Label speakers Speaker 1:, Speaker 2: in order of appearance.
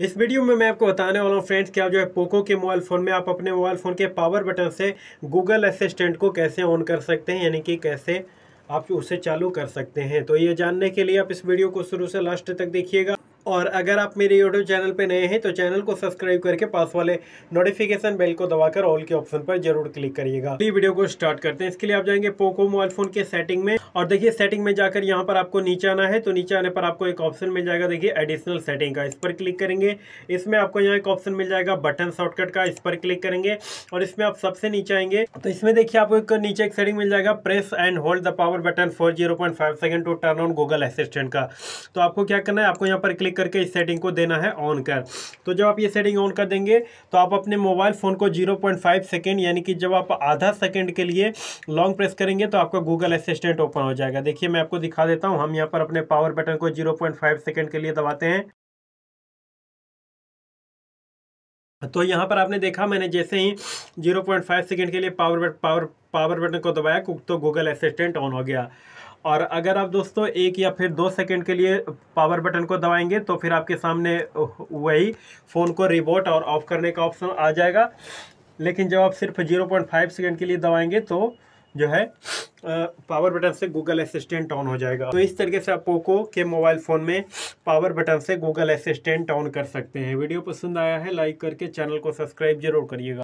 Speaker 1: इस वीडियो में मैं आपको बताने वाला हूँ फ्रेंड्स कि आप जो है पोको के मोबाइल फ़ोन में आप अपने मोबाइल फ़ोन के पावर बटन से गूगल असिस्टेंट को कैसे ऑन कर सकते हैं यानी कि कैसे आप उसे चालू कर सकते हैं तो ये जानने के लिए आप इस वीडियो को शुरू से लास्ट तक देखिएगा और अगर आप मेरे यूट्यूब चैनल पर नए हैं तो चैनल को सब्सक्राइब करके पास वाले नोटिफिकेशन बेल को दबाकर ऑल के ऑप्शन पर जरूर क्लिक करिएगा वीडियो को स्टार्ट करते हैं इसके लिए आप जाएंगे पोको मोबाइल फोन के सेटिंग में और देखिए सेटिंग में जाकर यहाँ पर आपको नीचे आना है तो नीचे आने पर आपको एक ऑप्शन मिल जाएगा देखिए एडिशनल सेटिंग का इस पर क्लिक करेंगे इसमें आपको यहाँ एक ऑप्शन मिल जाएगा बटन शॉर्टकट का इस पर क्लिक करेंगे और इसमें आप सबसे नीचे आएंगे तो इसमें देखिए आपको एक नीचे एक सेटिंग मिल जाएगा press and hold the power button for zero point five second to turn on Google Assistant का तो आपको क्या करना है आपको यहाँ पर क्लिक क्लिक करके इस सेटिंग को देना है ऑन कर तो जब आप ये सेटिंग ऑन कर देंगे तो आप अपने मोबाइल फ़ोन को 0.5 पॉइंट सेकेंड यानी कि जब आप आधा सेकेंड के लिए लॉन्ग प्रेस करेंगे तो आपका गूगल असिस्टेंट ओपन हो जाएगा देखिए मैं आपको दिखा देता हूँ हम यहाँ पर अपने पावर बटन को जीरो पॉइंट के लिए दबाते हैं तो यहाँ पर आपने देखा मैंने जैसे ही 0.5 सेकंड के लिए power but power power button को दबाया तो गूगल असिस्टेंट ऑन हो गया और अगर आप दोस्तों एक या फिर दो सेकंड के लिए पावर बटन को दबाएंगे तो फिर आपके सामने वही फ़ोन को रिबोट और ऑफ़ करने का ऑप्शन आ जाएगा लेकिन जब आप सिर्फ जीरो पॉइंट फाइव सेकेंड के लिए दबाएंगे तो जो है पावर बटन से गूगल असिस्टेंट ऑन हो जाएगा तो इस तरीके से आप पोको के मोबाइल फ़ोन में पावर बटन से गूगल असिस्टेंट ऑन कर सकते हैं वीडियो पसंद आया है लाइक करके चैनल को सब्सक्राइब जरूर करिएगा